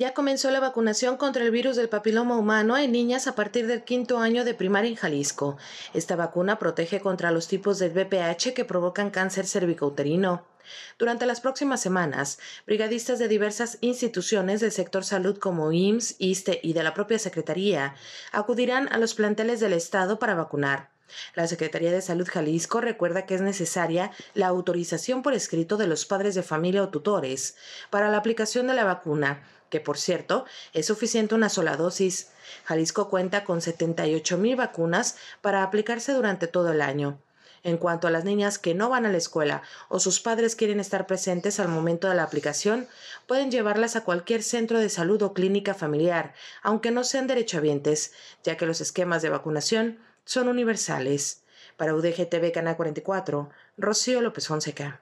ya comenzó la vacunación contra el virus del papiloma humano en niñas a partir del quinto año de primaria en Jalisco. Esta vacuna protege contra los tipos del VPH que provocan cáncer cervicouterino. Durante las próximas semanas, brigadistas de diversas instituciones del sector salud como IMSS, ISTE y de la propia Secretaría acudirán a los planteles del Estado para vacunar. La Secretaría de Salud Jalisco recuerda que es necesaria la autorización por escrito de los padres de familia o tutores para la aplicación de la vacuna que por cierto es suficiente una sola dosis. Jalisco cuenta con 78 mil vacunas para aplicarse durante todo el año. En cuanto a las niñas que no van a la escuela o sus padres quieren estar presentes al momento de la aplicación, pueden llevarlas a cualquier centro de salud o clínica familiar, aunque no sean derechohabientes, ya que los esquemas de vacunación son universales. Para UDGTV Canal 44, Rocío López Fonseca.